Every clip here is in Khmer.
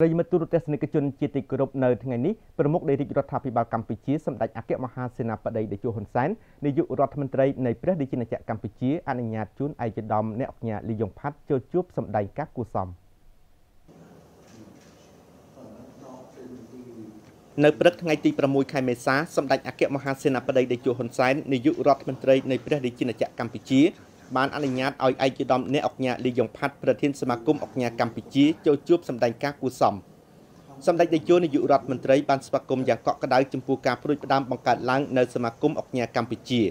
ប្រិយមិត្តទូរទស្សនិកជនជាទីគោរពនៅថ្ងៃនេះប្រមុខនៃរាជរដ្ឋាភិបាលកម្ពុជាសម្ដេចអគ្គមហាសេនាបតីតេជោហ៊ុនសែននាយករដ្ឋមន្ត្រីនៃព្រះរាជាណាចក្រកម្ពុជាអនុញ្ញាតជូនឯកឧត្តមអ្នកកញ្ញាលីយ៉ុងផាត់ចូលជួបសម្ដេចកាគូសំនៅព្រឹកថ្ងៃទី6ខែមេសាសម្ដេចអគ្គមហាសេនាបតីតេជោហ៊ុនសែននាយករដ្ឋមន្ត្រីនៃព្រះរាជាណាចក្រកម្ពុជាបានអនុញ្ញាតឲ្យឯកឧត្តមអ្នកអង្គការលីយ៉ុងផាត់ប្រធានសមាគមអង្គការកម្ពុជាចូលជួបសម្ដែងការគួសមសម្ដេចនាយកនាយករដ្ឋមន្ត្រីបានស្វាគមន៍យ៉ាងកក់ក្ដៅចំពោះការព្រួយផ្ដាំបង្កើតឡើងនៅសមាគមអង្គការកម្ពុជា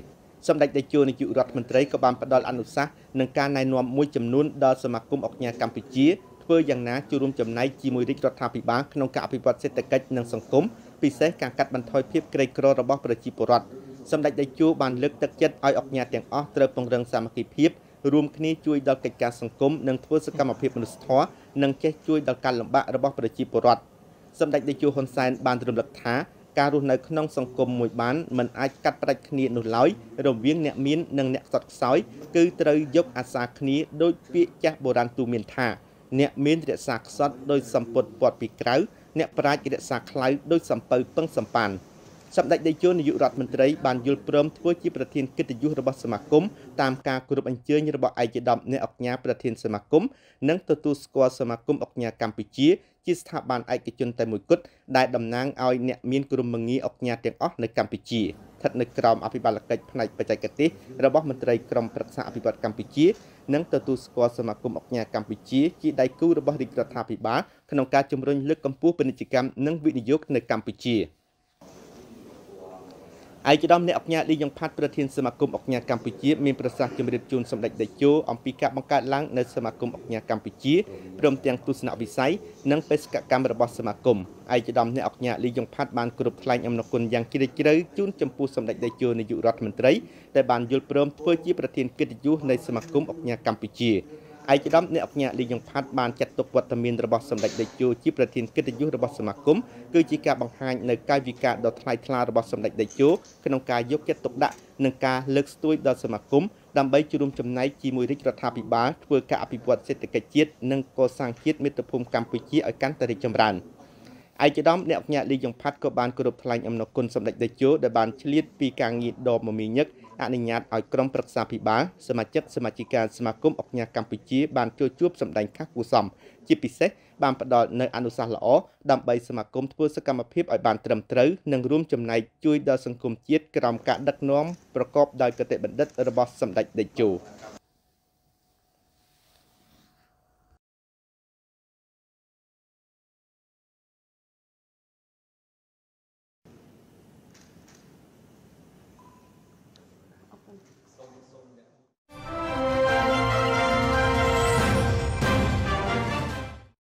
សម្ដេចនាយកនាយករដ្ឋមន្ត្រីក៏បានផ្ដល់អនុសាសន៍នឹងការណែនាំមួយចំនួនដល់សមាគមអង្គការកម្ពុជាធ្វើយ៉ាងណាចូលរួមចំណែកជាមួយរាជរដ្ឋាភិបាលក្នុងការអភិវឌ្ឍសេដ្ឋកិច្ចនិងសង្គមពិសេសការកាត់បន្ថយភាពក្រីក្ររបស់ប្រជាពលរដ្ឋសម្ដេចតេជោបានលើកទឹកចិត្តឲ្យអង្គការទាំងអស់ត្រូវពង្រឹងសាមគ្គីភាពរួមគ្នាជួយដល់កិច្ចការសង្គមនិងធ្វើសកម្មភាពមនុស្សធម៌និងចេះជួយដល់ការលំបាករបស់ប្រជាពលរដ្ឋសម្ដេចតេជោហ៊ុនសែនបានរំលឹកថាការរស់នៅក្នុងសង្គមមួយបានមិនអាចកាត់ផ្ដាច់គ្នានោះឡើយរវាង អ្នកមាននិងអ្នកខ្សត់ខ្សោយគឺត្រូវយកអាសាគ្នាដោយពាក្យចាស់បុរាណទូមានថាអ្នកមានរក្សាខ្សត់ដោយសម្ពុតពាត់ពីក្រៅអ្នកប្រាជ្ញរក្សាខ្លៅដោយសម្ពៅពឹងសម្បាន។សម្ដេចដេជោនាយករដ្ឋមន្ត្រីបានយល់ព្រម ធ្វើជាប្រធានកិត្តិយសរបស់សមាគមតាមការគោរពអញ្ជើញរបស់ឯកឧត្តមអ្នកអង្គការប្រធានសមាគមនិងទទួលស្គាល់សមាគមអង្គការកម្ពុជា ជាស្ថាប័នឯកជនតែមួយគត់ដែលតំណាងឲ្យអ្នកមានក្រុមមងារអង្គការទាំងអស់នៅកម្ពុជាស្ថិតនៅក្រោមអភិបាលកិច្ចផ្នែកបច្ចេកទេសរបស់មន្ត្រីក្រមប្រឹក្សាអភិវឌ្ឍកម្ពុជា និងទទួលស្គាល់សមាគមអង្គការកម្ពុជា ជាដៃគូរបស់រាជរដ្ឋាភិបាលក្នុងការជំរុញលើកកម្ពស់ពាណិជ្ជកម្មនិងវិនិយោគនៅកម្ពុជា។ឯកឧត្តមអ្នកអគ្គនាយកលីយ៉ុងផាត់ប្រធានសមាគមអគ្គនាយកកម្ពុជាមានប្រសាសន៍ជំរាបជូនសម្ដេចតេជោអំពីការបង្កើតឡើងនៅសមាគមអគ្គនាយកកម្ពុជាព្រមទាំងទស្សនវិស័យនិងបេសកកម្មរបស់សមាគមឯកឧត្តមអ្នកអគ្គនាយកលីយ៉ុងផាត់បានគ្រប់ថ្លែងអំណរគុណយ៉ាងជ្រាលជ្រៅជូនចំពោះសម្ដេចតេជោនាយករដ្ឋមន្ត្រីដែលបានយល់ព្រមធ្វើជាប្រធានកិត្តិយសនៃសមាគមអគ្គនាយកកម្ពុជាឯកឧត្តមអ្នកភ្ញាក់លីយ៉ុងផាត់បានចាត់ទុកវត្តមានរបស់សម្ដេចតេជោជាប្រធានកិត្តិយសរបស់សមាគមគឺជាការបង្ហាញនៅកាយវិការដ៏ថ្លៃថ្លារបស់សម្ដេចតេជោក្នុងការយកចិត្តទុកដាក់និងការលើកស្ទួយដល់សមាគមដើម្បីជួមចំណែកជាមួយរាជរដ្ឋាភិបាលធ្វើការអភិវឌ្ឍសេដ្ឋកិច្ចជាតិនិងកសាងជាតិមាតុភូមិកម្ពុជាឲ្យកាន់តែរីកចម្រើន។ឯកឧត្តមអ្នកញាលីយ៉ុងផាត់ក៏បានគោរពថ្លែងអំណរគុណសម្ដេចតេជោដែលបានឆ្លៀតពីការងារដ៏មមាញឹកអនុញ្ញាតឲ្យក្រុមប្រឹក្សាភិបាលសមាជិកសមាជិកាសមាគមអង្គញាកម្ពុជាបានចូលជួបសម្ដែងការគួសមជាពិសេសបានផ្ដល់នូវអនុសាសន៍ល្អដើម្បីសមាគមធ្វើសកម្មភាពឲ្យបានត្រឹមត្រូវនិងរួមចំណែកជួយដល់សង្គមជាតិក្រោមការដឹកនាំប្រកបដោយកតេបណ្ឌិត របស់សម្ដេចតេជោ